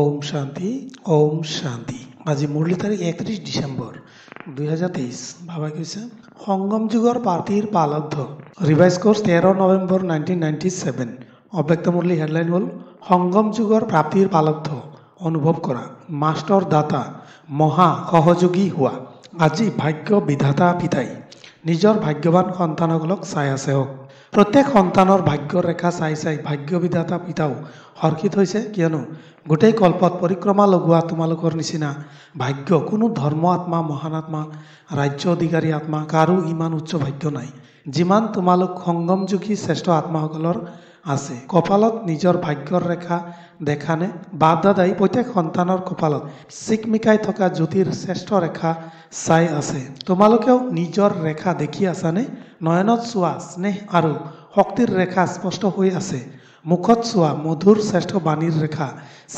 ওম শান্তি ওম শান্তি আজি মুরলি তারিখ একত্রিশ ডিসেম্বর দুই হাজার তেইশ ভাবা কৈছে সংগম যুগৰ পাৰ্টীৰ পালব্ধ ৰিভাইজ কোৰ্চ তেৰ নৱেম্বৰ নাইনটিন নাইণ্টি ছেভেন অব্যক্ত মুৰলী হেডলাইন হ'ল সংগম যুগৰ প্ৰাপ্তিৰ পালব্ধ অনুভৱ কৰা মাষ্টৰ দাতা মহা সহযোগী হোৱা আজি ভাগ্য বিধাতা পিতাই নিজৰ ভাগ্যৱান সন্তানসকলক চাই আছে হওক প্ৰত্যেক সন্তানৰ ভাগ্যৰ ৰেখা চাই চাই ভাগ্যবিধাতা বিধাতা পিতাও হৰ্ষিত হৈছে কিয়নো গোটেই কল্পত পৰিক্ৰমা লগোৱা তোমালোকৰ নিচিনা ভাগ্য কোনো ধৰ্ম আত্মা মহান আত্মা ৰাজ্য অধিকাৰী আত্মা কাৰো ইমান উচ্চ ভাগ্য নাই যিমান তোমালোক সংগমযোগী শ্ৰেষ্ঠ আত্মাসকলৰ আছে কপালত নিজৰ ভাগ্যৰ ৰেখা দেখানে বাপ দাদাই প্ৰত্যেক সন্তানৰ কপালত চিকমিকাই থকা জ্যোতিৰ শ্ৰেষ্ঠ ৰেখা চাই আছে তোমালোকেও নিজৰ ৰেখা দেখি আছানে নয়নত চোৱা স্নেহ আৰু শক্তিৰ ৰেখা স্পষ্ট হৈ আছে মুখত চোৱা মধুৰ শ্ৰেষ্ঠ বাণীৰ ৰেখা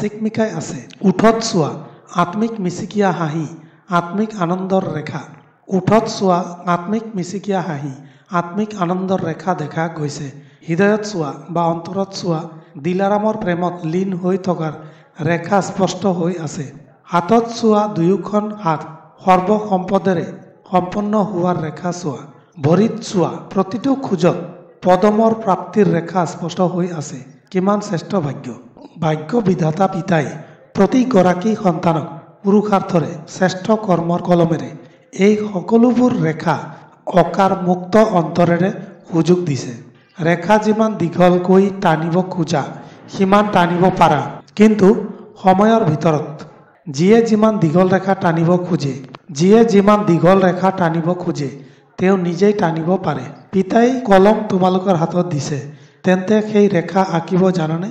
চিকমিকাই আছে উঠত চোৱা আত্মিক মিচিকিয়া হাঁহি আত্মিক আনন্দৰ ৰেখা উঠত চোৱা আত্মিক মিচিকিয়া হাঁহি আত্মিক আনন্দৰ ৰেখা দেখা গৈছে হৃদয়ত চোৱা বা অন্তৰত চোৱা দিলাৰামৰ প্ৰেমত লীন হৈ থকাৰ ৰেখা স্পষ্ট হৈ আছে হাতত চোৱা দুয়োখন হাত সৰ্বসম্পদেৰে সম্পন্ন হোৱাৰ ৰেখা চোৱা ভৰিত চোৱা প্ৰতিটো খোজত পদমৰ প্ৰাপ্তিৰ ৰেখা স্পষ্ট হৈ আছে কিমান শ্ৰেষ্ঠ ভাগ্য ভাগ্য বিধাতা পিতাই প্ৰতিগৰাকী সন্তানক পুৰুষাৰ্থৰে শ্ৰেষ্ঠ কৰ্মৰ কলমেৰে এই সকলোবোৰ ৰেখা অকাৰ মুক্ত অন্তৰেৰে সুযোগ দিছে ৰেখা যিমান দীঘলকৈ টানিব খোজা সিমান টানিব পাৰা কিন্তু সময়ৰ ভিতৰত যিয়ে যিমান দীঘল ৰেখা টানিব খোজে যিয়ে যিমান দীঘল ৰেখা টানিব খোজে তেওঁ নিজেই টানিব পাৰে পিতাই কলম তোমালোকৰ হাতত দিছে তেন্তে সেই ৰেখা আঁকিব জানানে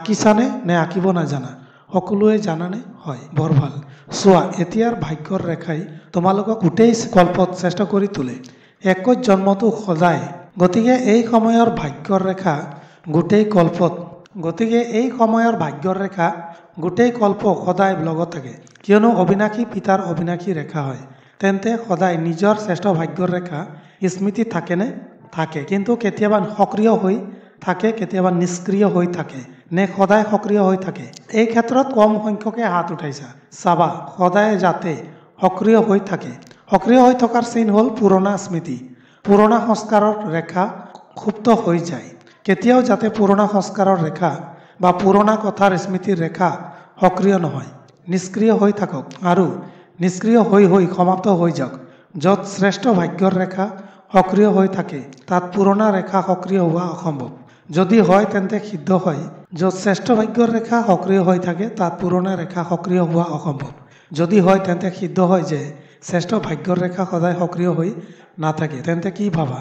আঁকিছানে নে আঁকিব নাজানা সকলোৱে জানানে হয় বৰ ভাল চোৱা এতিয়াৰ ভাগ্যৰ ৰেখাই তোমালোকক গোটেই কল্পত চেষ্টা কৰি তোলে একৈছ জন্মটো সদায় গতিকে এই সময়ৰ ভাগ্যৰ ৰেখা গোটেই কল্পত গতিকে এই সময়ৰ ভাগ্যৰ ৰেখা গোটেই কল্প সদায় লগত থাকে কিয়নো অবিনাশী পিতাৰ অবিনাশী ৰেখা হয় তেন্তে সদায় নিজৰ শ্ৰেষ্ঠ ভাগ্যৰ ৰেখা স্মৃতি থাকেনে থাকে কিন্তু কেতিয়াবা সক্ৰিয় হৈ থাকে কেতিয়াবা নিষ্ক্ৰিয় হৈ থাকে নে সদায় সক্ৰিয় হৈ থাকে এই ক্ষেত্ৰত কম সংখ্যকে হাত উঠাইছা চাবা সদায় যাতে সক্ৰিয় হৈ থাকে সক্ৰিয় হৈ থকাৰ চিন হ'ল পুৰণা স্মৃতি পুৰণা সংস্কাৰৰ ৰেখা ক্ষুব্ধ হৈ যায় কেতিয়াও যাতে পুৰণা সংস্কাৰৰ ৰেখা বা পুৰণা কথাৰ স্মৃতিৰ ৰেখা সক্ৰিয় নহয় নিষ্ক্ৰিয় হৈ থাকক আৰু নিষ্ক্ৰিয় হৈ হৈ সমাপ্ত হৈ যাওক য'ত শ্ৰেষ্ঠ ভাগ্যৰ ৰেখা সক্ৰিয় হৈ থাকে তাত পুৰণা ৰেখা সক্ৰিয় হোৱা অসম্ভৱ যদি হয় তেন্তে সিদ্ধ হয় য'ত শ্ৰেষ্ঠ ভাগ্যৰ ৰেখা সক্ৰিয় হৈ থাকে তাত পুৰণা ৰেখা সক্ৰিয় হোৱা অসম্ভৱ যদি হয় তেন্তে সিদ্ধ হয় যে শ্ৰেষ্ঠ ভাগ্যৰ ৰেখা সদায় সক্ৰিয় হৈ নাথাকে তেন্তে কি ভাবা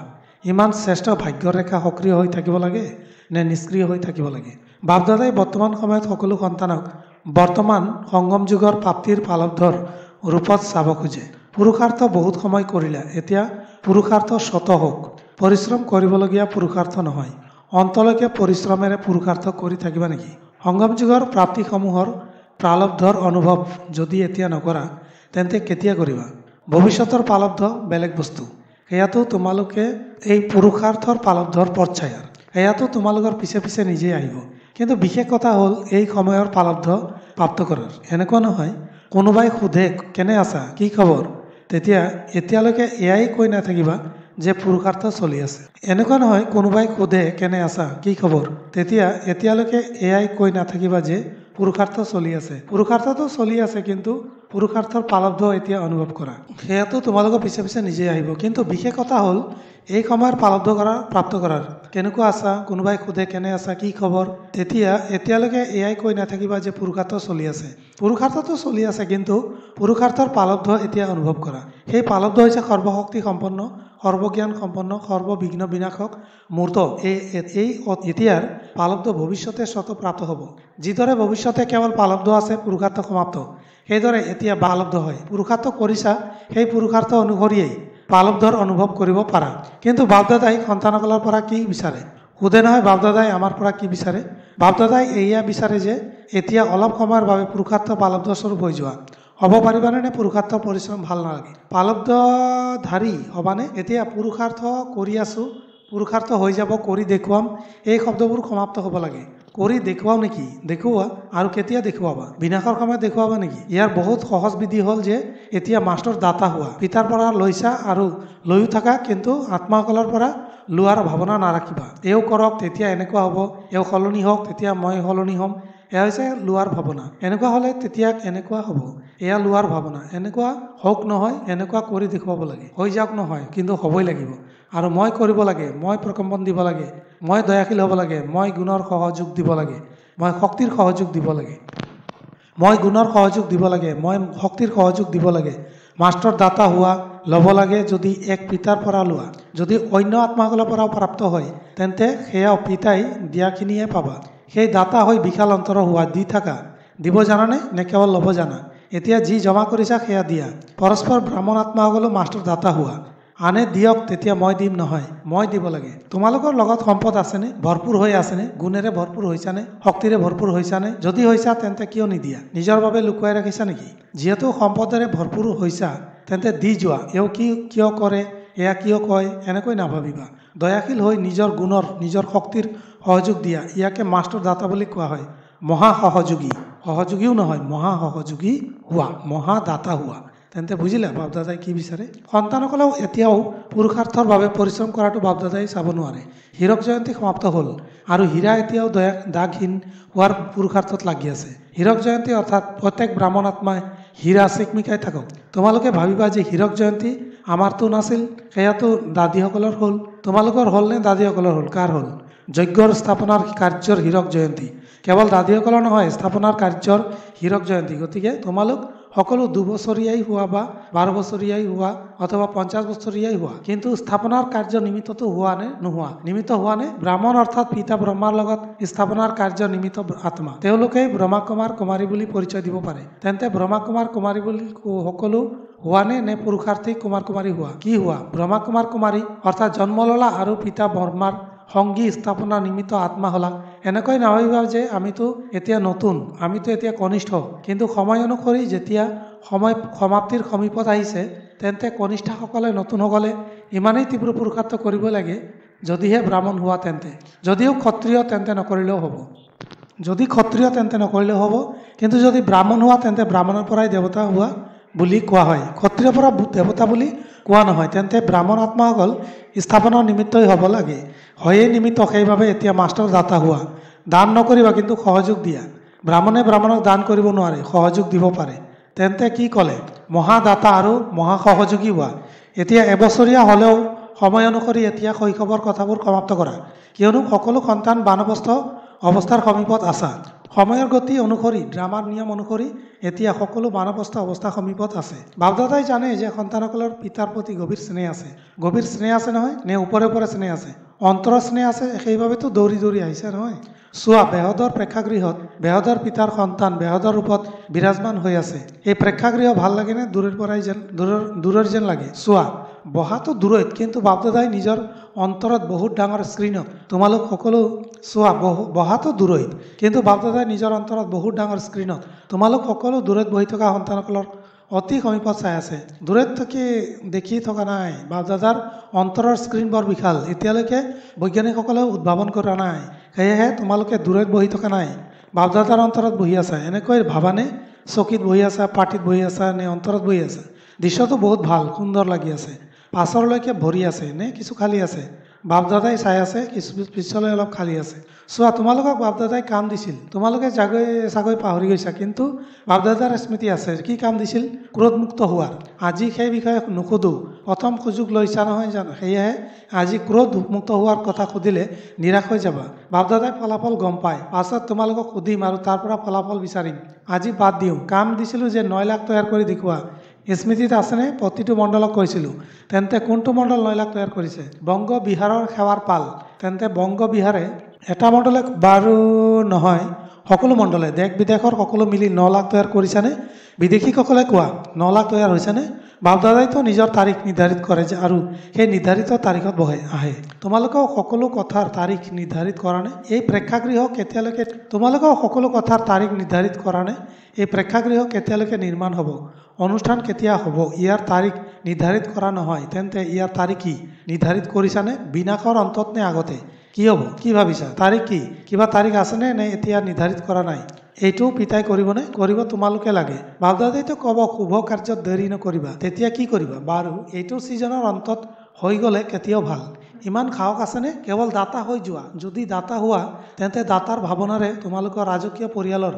ইমান শ্ৰেষ্ঠ ভাগ্যৰ ৰেখা সক্ৰিয় হৈ থাকিব লাগে নে নিষ্ক্ৰিয় হৈ থাকিব লাগে বাপদাদাই বৰ্তমান সময়ত সকলো সন্তানক বৰ্তমান সংগম যুগৰ প্ৰাপ্তিৰ পালব্ধৰ ৰূপত চাব খোজে পুৰুষাৰ্থ বহুত সময় কৰিলে এতিয়া পুৰুষাৰ্থ শত হওক পৰিশ্ৰম কৰিবলগীয়া পুৰুষাৰ্থ নহয় অন্তলৈকে পৰিশ্ৰমেৰে পুৰুষাৰ্থ কৰি থাকিবা নেকি সংগম যুগৰ প্ৰাপ্তিসমূহৰ প্ৰালব্ধৰ অনুভৱ যদি এতিয়া নকৰা তেন্তে কেতিয়া কৰিবা ভৱিষ্যতৰ পালব্ধ বেলেগ বস্তু সেয়াতো তোমালোকে এই পুৰুষাৰ্থৰ পালব্ধৰ পৰ্যায়ৰ সেয়াতো তোমালোকৰ পিছে পিছে নিজেই আহিব কিন্তু বিশেষ কথা হ'ল এই সময়ৰ পালব্ধ প্ৰাপ্ত কৰাৰ এনেকুৱা নহয় কোনোবাই সোধে কেনে আছা কি খবৰ তেতিয়া এতিয়ালৈকে এয়াই কৈ নাথাকিবা যে পুৰুষাৰ্থ চলি আছে এনেকুৱা নহয় কোনোবাই সোধে কেনে আছা কি খবৰ তেতিয়া এতিয়ালৈকে এয়াই কৈ নাথাকিবা যে পুৰুষাৰ্থ চলি আছে পুৰুষাৰ্থটো চলি আছে কিন্তু পুৰুষাৰ্থৰ পালব্ধ এতিয়া অনুভৱ কৰা সেয়াটো তোমালোকৰ পিছে পিছে নিজে আহিব কিন্তু বিশেষ কথা হ'ল এই সময়ৰ পালব্ধ কৰা প্ৰাপ্ত কৰাৰ কেনেকুৱা আছা কোনোবাই সোধে কেনে আছা কি খবৰ তেতিয়া এতিয়ালৈকে এয়াই কৈ নাথাকিবা যে পুৰুষাৰ্থ চলি আছে পুৰুষাৰ্থটো চলি আছে কিন্তু পুৰুষাৰ্থৰ পালব্ধ এতিয়া অনুভৱ কৰা সেই পালব্ধ হৈছে সৰ্বশক্তি সম্পন্ন সৰ্বজ্ঞান সম্পন্ন সৰ্ববিঘ্ন বিনাশক মূৰ্ত এই এই এতিয়াৰ পালব্ধ ভৱিষ্যতে স্বত প্ৰাপ্ত হ'ব যিদৰে ভৱিষ্যতে কেৱল পালব্ধ আছে পুৰুষাৰ্থ সমাপ্ত সেইদৰে এতিয়া বালব্ধ হয় পুৰুষাৰ্থ কৰিছা সেই পুৰুষাৰ্থ অনুসৰিয়েই বালব্ধৰ অনুভৱ কৰিব পাৰা কিন্তু বাপদাদাই সন্তানসকলৰ পৰা কি বিচাৰে সোধে নহয় বাপদাদাই আমাৰ পৰা কি বিচাৰে বাপদাদাই এয়া বিচাৰে যে এতিয়া অলপ সময়ৰ বাবে পুৰুষাৰ্থ বালব্ধ স্বৰূপ হৈ যোৱা হ'ব পাৰিবানে নে পুৰুষাৰ্থ পৰিশ্ৰম ভাল নালাগে বালব্ধ ধাৰী হ'বানে এতিয়া পুৰুষাৰ্থ কৰি আছোঁ পুৰুষাৰ্থ হৈ যাব কৰি দেখুৱাম এই শব্দবোৰ সমাপ্ত হ'ব লাগে কৰি দেখুৱাওঁ নেকি দেখুওৱা আৰু কেতিয়া দেখুৱাবা বিনাশৰ সময়ত দেখুৱাবা নেকি ইয়াৰ বহুত সহজ বিধি হ'ল যে এতিয়া মাষ্টৰ দাতা হোৱা পিতাৰ পৰা লৈছা আৰু লৈও থাকা কিন্তু আত্মাসকলৰ পৰা লোৱাৰ ভাৱনা নাৰাখিবা এওঁ কৰক তেতিয়া এনেকুৱা হ'ব এওঁ সলনি হওক তেতিয়া মই সলনি হ'ম এয়া হৈছে লোৱাৰ ভাৱনা এনেকুৱা হ'লে তেতিয়া এনেকুৱা হ'ব এয়া লোৱাৰ ভাৱনা এনেকুৱা হওক নহয় এনেকুৱা কৰি দেখুৱাব লাগে হৈ যাওক নহয় কিন্তু হ'বই লাগিব আৰু মই কৰিব লাগে মই প্ৰকম্পন দিব লাগে মই দয়াশীল হ'ব লাগে মই গুণৰ সহযোগ দিব লাগে মই শক্তিৰ সহযোগ দিব লাগে মই গুণৰ সহযোগ দিব লাগে মই শক্তিৰ সহযোগ দিব লাগে মাষ্টৰ দাতা হোৱা ল'ব লাগে যদি এক পিতাৰ পৰা লোৱা যদি অন্য আত্মাসকলৰ পৰাও প্ৰাপ্ত হয় তেন্তে সেয়া পিতাই দিয়াখিনিয়ে পাবা সেই দাতা হৈ বিশাল অন্তৰ হোৱা দি থাকা দিব জানানে নে কেৱল ল'ব জানা এতিয়া যি জমা কৰিছা সেয়া দিয়া পৰস্পৰ ব্ৰাহ্মণ আত্মাসকলো মাষ্টৰ দাতা হোৱা আনে দিয়ক তেতিয়া মই দিম নহয় মই দিব লাগে তোমালোকৰ লগত সম্পদ আছেনে ভৰপূৰ হৈ আছেনে গুণেৰে ভৰপূৰ হৈছানে শক্তিৰে ভৰপূৰ হৈছানে যদি হৈছা তেন্তে কিয় নিদিয়া নিজৰ বাবে লুকুৱাই ৰাখিছা নেকি যিহেতু সম্পদেৰে ভৰপূৰ হৈছা তেন্তে দি যোৱা এওঁ কি কিয় কৰে এয়া কিয় কয় এনেকৈ নাভাবিবা দয়াশীল হৈ নিজৰ গুণৰ নিজৰ শক্তিৰ সহযোগ দিয়া ইয়াকে মাষ্টৰ দাতা বুলি কোৱা হয় মহাসহযোগী সহযোগীও নহয় মহাসহযোগী হোৱা দাতা হোৱা তেন্তে বুজিলে বাপদাদাই কি বিচাৰে সন্তানসকলেও এতিয়াও পুৰুষাৰ্থৰ বাবে পৰিশ্ৰম কৰাটো বাপদাদাই চাব নোৱাৰে হীৰক জয়ন্তী সমাপ্ত হ'ল আৰু হীৰা এতিয়াও দয়া দাগহীন হোৱাৰ পুৰুষাৰ্থত লাগি আছে হীৰক জয়ন্তী অৰ্থাৎ প্ৰত্যেক ব্ৰাহ্মণ আত্মাই হীৰা চিকমিকাই থাকক তোমালোকে ভাবিবা যে হীৰক জয়ন্তী আমাৰতো নাছিল সেয়াতো দাদীসকলৰ হ'ল তোমালোকৰ হ'লনে দাদীসকলৰ হ'ল কাৰ হ'ল যজ্ঞৰ স্থাপনাৰ কাৰ্যৰ হীৰক জয়ন্তী কেৱল দাদীসকলৰ নহয় স্থাপনাৰ কাৰ্যৰ হীৰক জয়ন্তী গতিকে তোমালোক সকলো দুবছৰীয়াই হোৱা বা বাৰ বছৰীয়াই হোৱা অথবা পঞ্চাছ বছৰীয়াই হোৱা কিন্তু স্থাপনাৰ কাৰ্য নিমিত্তটো হোৱা নে নোহোৱা নিমিত্ত হোৱা নে ব্ৰাহ্মণ অৰ্থাৎ পিতা ব্ৰহ্মাৰ লগত স্থাপনাৰ কাৰ্য নিমিত্ত আত্মা তেওঁলোকে ব্ৰহ্মা কুমাৰ কুমাৰী বুলি পৰিচয় দিব পাৰে তেন্তে ব্ৰহ্মা কুমাৰ কুমাৰী বুলি সকলো হোৱানে নে পুৰুষাৰ্থী কুমাৰ কুমাৰী হোৱা কি হোৱা ব্ৰহ্মা কুমাৰ কুমাৰী অৰ্থাৎ জন্মললা আৰু পিতা বৰ্মাৰ সংগী স্থাপনা নিমিত্ত আত্মা হ'লা এনেকৈ নাভাবিবা যে আমিতো এতিয়া নতুন আমিতো এতিয়া কনিষ্ঠ কিন্তু সময় অনুসৰি যেতিয়া সময় সমাপ্তিৰ সমীপত আহিছে তেন্তে কনিষ্ঠাসকলে নতুনসকলে ইমানেই তীব্ৰ পুৰুষাৰ্থ কৰিব লাগে যদিহে ব্ৰাহ্মণ হোৱা তেন্তে যদিও ক্ষত্ৰিয় তেন্তে নকৰিলেও হ'ব যদি ক্ষত্ৰিয় তেন্তে নকৰিলেও হ'ব কিন্তু যদি ব্ৰাহ্মণ হোৱা তেন্তে ব্ৰাহ্মণৰ পৰাই দেৱতা হোৱা বুলি কোৱা হয় ক্ষত্ৰিয় পৰা দেৱতা বুলি কোৱা নহয় তেন্তে ব্ৰাহ্মণ আত্মাসকল স্থাপনৰ নিমিত্তই হ'ব লাগে হয়েই নিমিত্ত সেইবাবে এতিয়া মাষ্টৰ দাতা হোৱা দান নকৰিবা কিন্তু সহযোগ দিয়া ব্ৰাহ্মণে ব্ৰাহ্মণক দান কৰিব নোৱাৰে সহযোগ দিব পাৰে তেন্তে কি ক'লে মহাদাতা আৰু মহাসহযোগী হোৱা এতিয়া এবছৰীয়া হ'লেও সময় অনুসৰি এতিয়া শৈশৱৰ কথাবোৰ সমাপ্ত কৰা কিয়নো সকলো সন্তান বানবস্ত অৱস্থাৰ সমীপত আছা সময়ৰ গতি অনুসৰি ড্ৰামাৰ নিয়ম অনুসৰি এতিয়া সকলো বানৱস্থা অৱস্থা সমীপত আছে বাপদাদাই জানে যে সন্তানসকলৰ পিতাৰ প্ৰতি গভীৰ স্নেহ আছে গভীৰ স্নেহ আছে নহয় নে ওপৰে ওপৰে স্নেহ আছে অন্তৰৰ স্নেহ আছে সেইবাবেতো দৌৰি দৌৰি আহিছে নহয় চোৱা বেহদৰ প্ৰেক্ষাগৃহত বেহদৰ পিতাৰ সন্তান বেহদৰ ৰূপত বিৰাজমান হৈ আছে এই প্ৰেক্ষাগৃহ ভাল লাগেনে দূৰৰ পৰাই যেন দূৰৰ দূৰৰ যেন লাগে চোৱা বহাতো দূৰৈত কিন্তু বাপদাদাই নিজৰ অন্তৰত বহুত ডাঙৰ স্ক্ৰীণক তোমালোক সকলো চোৱা বহু বহাতো দূৰৈত কিন্তু বাপদাদাই নিজৰ অন্তৰত বহুত ডাঙৰ স্ক্ৰীণত তোমালোক সকলো দূৰৈত বহি থকা সন্তানসকলৰ অতি সমীপত চাই আছে দূৰৈত থাকি দেখি থকা নাই বাপদাদাৰ অন্তৰৰ স্ক্ৰীণ বৰ বিশাল এতিয়ালৈকে বৈজ্ঞানিকসকলে উদ্ভাৱন কৰা নাই সেয়েহে তোমালোকে দূৰৈত বহি থকা নাই বাপদাদাৰ অন্তৰত বহি আছা এনেকৈ ভাবানে চকীত বহি আছা পাৰ্টিত বহি আছা নে অন্তৰত বহি আছা দৃশ্যটো বহুত ভাল সুন্দৰ লাগি আছে পাছৰলৈকে ভৰি আছে নে কিছু খালী আছে বাপদাদাই চাই আছে কিছু পিছলৈ অলপ খালী আছে চোৱা তোমালোকক বাপদাদাই কাম দিছিল তোমালোকে জাগৈ চাগৈ পাহৰি গৈছা কিন্তু বাপদাদাৰ স্মৃতি আছে কি কাম দিছিল ক্ৰোধমুক্ত হোৱাৰ আজি সেই বিষয়ে নুসুধো প্ৰথম সুযোগ লৈছা নহয় জানো সেয়েহে আজি ক্ৰোধমুক্ত হোৱাৰ কথা সুধিলে নিৰাশ হৈ যাবা বাপদাদাই ফলাফল গম পায় পাছত তোমালোকক সুধিম আৰু তাৰ পৰা ফলাফল বিচাৰিম আজি বাদ দিওঁ কাম দিছিলোঁ যে নয় লাখ তৈয়াৰ কৰি দেখুওৱা স্মৃতিত আছেনে প্ৰতিটো মণ্ডলক কৈছিলোঁ তেন্তে কোনটো মণ্ডল নয়লাক তৈয়াৰ কৰিছে বংগ বিহাৰৰ সেৱাৰ পাল তেন্তে বংগ বিহাৰে এটা মণ্ডলে বাৰু নহয় সকলো মণ্ডলে দেশ বিদেশৰ সকলো মিলি ন লাখ তৈয়াৰ কৰিছেনে বিদেশীসকলে কোৱা ন লাখ তৈয়াৰ হৈছেনে বাপদাদাইতো নিজৰ তাৰিখ নিৰ্ধাৰিত কৰে যে আৰু সেই নিৰ্ধাৰিত তাৰিখত বহে আহে তোমালোকেও সকলো কথাৰ তাৰিখ নিৰ্ধাৰিত কৰানে এই প্ৰেক্ষাগৃহ কেতিয়ালৈকে তোমালোকেও সকলো কথাৰ তাৰিখ নিৰ্ধাৰিত কৰানে এই প্ৰেক্ষাগৃহ কেতিয়ালৈকে নিৰ্মাণ হ'ব অনুষ্ঠান কেতিয়া হ'ব ইয়াৰ তাৰিখ নিৰ্ধাৰিত কৰা নহয় তেন্তে ইয়াৰ তাৰিখ কি নিৰ্ধাৰিত কৰিছানে বিনাশৰ অন্তত নে আগতে কি হ'ব কি ভাবিছা তাৰিখ কি কিবা তাৰিখ আছেনে নে এতিয়া নিৰ্ধাৰিত কৰা নাই এইটো পিতাই কৰিব নে কৰিব তোমালোকে লাগে ভালদৰেতো ক'ব শুভ কাৰ্যত দেৰি নকৰিবা তেতিয়া কি কৰিবা বাৰু এইটো ছিজনৰ অন্তত হৈ গ'লে কেতিয়াও ভাল ইমান সাহস আছেনে কেৱল দাতা হৈ যোৱা যদি দাতা হোৱা তেন্তে দাতাৰ ভাৱনাৰে তোমালোকৰ ৰাজকীয় পৰিয়ালৰ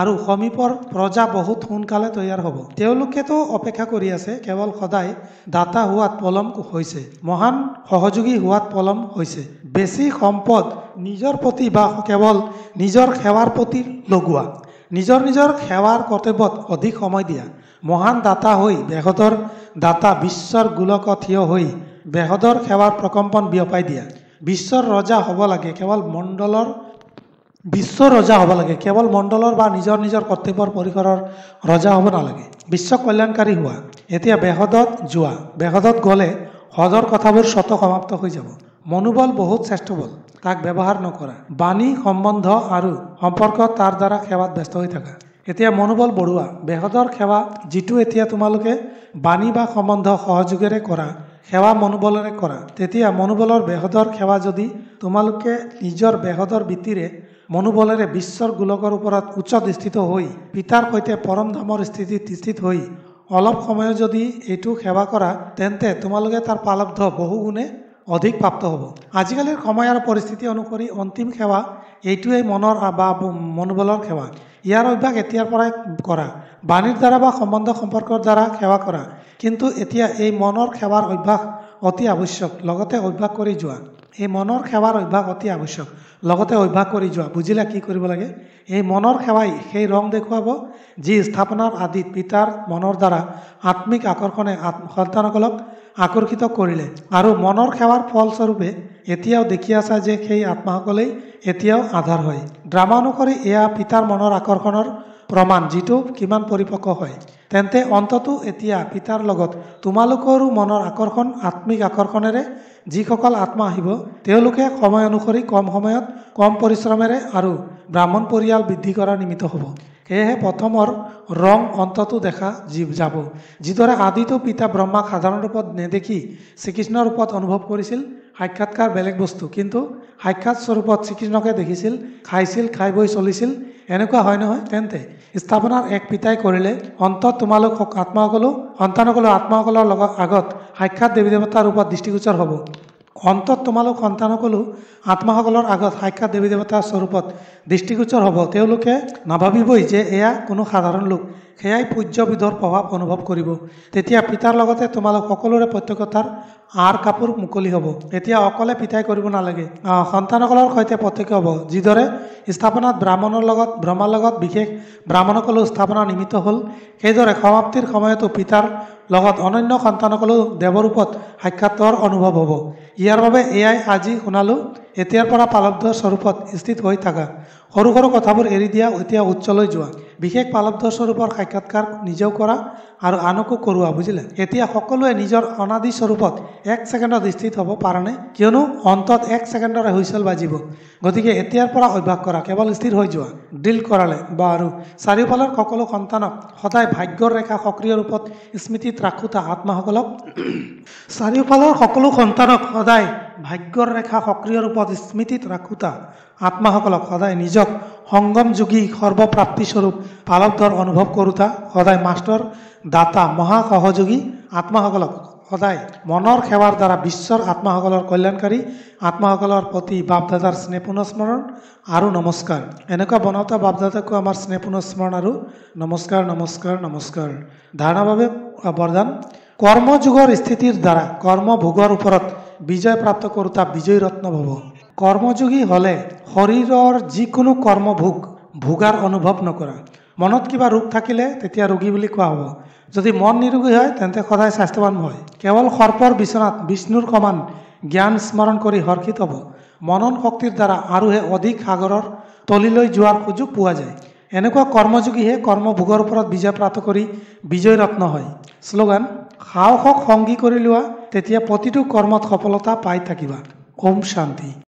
আৰু সমীপৰ প্ৰজা বহুত সোনকালে তৈয়াৰ হ'ব তেওঁলোকেতো অপেক্ষা কৰি আছে কেৱল সদায় দাতা হোৱাত পলম হৈছে মহান সহযোগী হোৱাত পলম হৈছে বেছি সম্পদ নিজৰ প্ৰতি বা কেৱল নিজৰ সেৱাৰ প্ৰতি লগোৱা নিজৰ নিজৰ সেৱাৰ কৰ্তব্যত অধিক সময় দিয়া মহান দাতা হৈ বেহদৰ দাতা বিশ্বৰ গোলক থিয় হৈ বেহদৰ সেৱাৰ প্ৰকম্পন বিয়পাই দিয়া বিশ্বৰ ৰজা হ'ব লাগে কেৱল মণ্ডলৰ বিশ্ব ৰজা হ'ব লাগে কেৱল মণ্ডলৰ বা নিজৰ নিজৰ কৰ্তব্যৰ পৰিসৰৰ ৰজা হ'ব নালাগে বিশ্ব কল্যাণকাৰী হোৱা এতিয়া বেহদত যোৱা বেহদত গ'লে সদৰ কথাবোৰ স্বত সমাপ্ত হৈ যাব মনোবল বহুত শ্ৰেষ্ঠবল তাক ব্যৱহাৰ নকৰা বাণী সম্বন্ধ আৰু সম্পৰ্ক তাৰ দ্বাৰা সেৱাত ব্যস্ত হৈ থকা এতিয়া মনোবল বঢ়োৱা বেহদৰ সেৱা যিটো এতিয়া তোমালোকে বাণী বা সম্বন্ধ সহযোগেৰে কৰা সেৱা মনোবলেৰে কৰা তেতিয়া মনোবলৰ বেহদৰ সেৱা যদি তোমালোকে নিজৰ বেহদৰ বৃত্তিৰে মনোবলেৰে বিশ্বৰ গোলকৰ ওপৰত উচ্চত স্থিত হৈ পিতাৰ সৈতে পৰম ধামৰ স্থিতিত স্থিত হৈ অলপ সময়ত যদি এইটো সেৱা কৰা তেন্তে তোমালোকে তাৰ পালব্ধ বহুগুণে অধিক প্ৰাপ্ত হ'ব আজিকালিৰ সময় আৰু পৰিস্থিতি অনুসৰি অন্তিম সেৱা এইটোৱেই মনৰ বা মনোবলৰ সেৱা ইয়াৰ অভ্যাস এতিয়াৰ পৰাই কৰা বাণীৰ দ্বাৰা বা সম্বন্ধ সম্পৰ্কৰ দ্বাৰা সেৱা কৰা কিন্তু এতিয়া এই মনৰ সেৱাৰ অভ্যাস অতি আৱশ্যক লগতে অভ্যাস কৰি যোৱা এই মনৰ সেৱাৰ অভ্যাস অতি আৱশ্যক লগতে অভ্যাস কৰি যোৱা বুজিলা কি কৰিব লাগে এই মনৰ সেৱাই সেই ৰং দেখুৱাব যি স্থাপনাৰ আদিত পিতাৰ মনৰ দ্বাৰা আত্মিক আকৰ্ষণে সন্তানসকলক আকৰ্ষিত কৰিলে আৰু মনৰ সেৱাৰ ফলস্বৰূপে এতিয়াও দেখি আছা যে সেই আত্মাসকলেই এতিয়াও আধাৰ হয় ড্ৰামা অনুসৰি এয়া পিতাৰ মনৰ আকৰ্ষণৰ প্ৰমাণ যিটো কিমান পৰিপক্ক হয় তেন্তে অন্ততো এতিয়া পিতাৰ লগত তোমালোকৰো মনৰ আকৰ্ষণ আত্মিক আকৰ্ষণেৰে যিসকল আত্মা আহিব তেওঁলোকে সময় অনুসৰি কম সময়ত কম পৰিশ্ৰমেৰে আৰু ব্ৰাহ্মণ পৰিয়াল বৃদ্ধি কৰাৰ নিমিত্ত হ'ব সেয়েহে প্ৰথমৰ ৰং অন্ততো দেখা যাব যিদৰে আদিটো পিতা ব্ৰহ্মাক সাধাৰণ ৰূপত নেদেখি শ্ৰীকৃষ্ণৰ ৰূপত অনুভৱ কৰিছিল সাক্ষাৎকাৰ বেলেগ বস্তু কিন্তু সাক্ষাৎস্বৰূপত শ্ৰীকৃষ্ণকে দেখিছিল খাইছিল খাই বৈ চলিছিল এনেকুৱা হয় নহয় তেন্তে স্থাপনাৰ এক পিতাই কৰিলে অন্তত তোমালোক আত্মাসকলো সন্তানসকলৰ আত্মাসকলৰ লগত আগত সাক্ষাৎ দেৱী দেৱতাৰ ওপৰত দৃষ্টিগোচৰ হ'ব অন্তত তোমালোক সন্তানসকলো আত্মাসকলৰ আগত সাক্ষাৎ দেৱী দেৱতাৰ স্বৰূপত দৃষ্টিগোচৰ হ'ব তেওঁলোকে নাভাবিবই যে এয়া কোনো সাধাৰণ লোক সেয়াই পূজ্যবিধৰ প্ৰভাৱ অনুভৱ কৰিব তেতিয়া পিতাৰ লগতে তোমালোক সকলোৰে প্ৰত্যক্ষতাৰ আঁৰ কাপোৰ মুকলি হ'ব এতিয়া অকলে পিতাই কৰিব নালাগে সন্তানসকলৰ সৈতে প্ৰত্যক্ষ হ'ব যিদৰে স্থাপনাত ব্ৰাহ্মণৰ লগত ব্ৰহ্মাৰ লগত বিশেষ ব্ৰাহ্মণসকলো স্থাপনা নিমিত্ত হ'ল সেইদৰে সমাপ্তিৰ সময়তো পিতাৰ লগত অনন্য সন্তানসকলেও দেৱৰূপত সাক্ষাৎৰ অনুভৱ হ'ব ইয়াৰ বাবে এয়াই আজি শুনালোঁ এতিয়াৰ পৰা পালব্ধ স্বৰূপত স্থিত হৈ থাকা সৰু সৰু কথাবোৰ এৰি দিয়া এতিয়া উচ্চলৈ যোৱা বিশেষ পালব্ধ স্বৰূপৰ সাক্ষাৎকাৰ নিজেও কৰা আৰু আনকো কৰোৱা বুজিলে এতিয়া সকলোৱে নিজৰ অনাদি স্বৰূপত এক ছেকেণ্ডত স্থিত হ'ব পাৰেনে কিয়নো অন্তত এক ছেকেণ্ডৰে হুইচেল বাজিব গতিকে এতিয়াৰ পৰা অভ্যাস কৰা কেৱল স্থিৰ হৈ যোৱা ড্ৰিল কৰালে বা আৰু চাৰিওফালৰ সকলো সন্তানক সদায় ভাগ্যৰ ৰেখা সক্ৰিয় ৰূপত স্মৃতিত ৰাখোঁতা আত্মাসকলক চাৰিওফালৰ সকলো সন্তানক সদায় ভাগ্যৰ ৰেখা সক্ৰিয় ৰূপত স্মৃতিত ৰাখোঁতা আত্মাসকলক সদায় নিজক সংগম সংগমযোগী সৰ্বপ্ৰাপ্তিস্বৰূপ পালকধৰ অনুভৱ কৰোঁতা সদায় মাষ্টৰ দাতা মহাসহযোগী আত্মাসকলক সদায় মনৰ সেৱাৰ দ্বাৰা বিশ্বৰ আত্মাসকলৰ কল্যাণকাৰী আত্মাসকলৰ প্ৰতি বাপদাদাৰ স্নেহপূৰ্ণ স্মৰণ আৰু নমস্কাৰ এনেকুৱা বনাওঁতে বাপদাদাকো আমাৰ স্নেহপূৰ্ণ স্মৰণ আৰু নমস্কাৰ নমস্কাৰ নমস্কাৰ ধাৰণাভাৱে বৰদান কৰ্মযুগৰ স্থিতিৰ দ্বাৰা কৰ্মভোগৰ ওপৰত বিজয় প্ৰাপ্ত কৰোঁতা বিজয় ৰত্ন ভৱ কৰ্মযোগী হ'লে শৰীৰৰ যিকোনো কৰ্ম ভোগ ভোগাৰ অনুভৱ নকৰা মনত কিবা ৰোগ থাকিলে তেতিয়া ৰোগী বুলি কোৱা হ'ব যদি মন নিৰোগী হয় তেন্তে সদায় স্বাস্থ্যৱান হয় কেৱল সৰ্পৰ বিচনাত বিষ্ণুৰ সমান জ্ঞান স্মৰণ কৰি হৰ্ষিত হ'ব মনন শক্তিৰ দ্বাৰা আৰুহে অধিক সাগৰৰ তলিলৈ যোৱাৰ সুযোগ পোৱা যায় এনেকুৱা কৰ্মযোগীহে কৰ্মভোগৰ ওপৰত বিজয় প্ৰাপ্ত কৰি বিজয় ৰত্ন হয় শ্লোগান সাহসক সংগী কৰি লোৱা তেতিয়া প্ৰতিটো কৰ্মত সফলতা পাই থাকিবা ওম শান্তি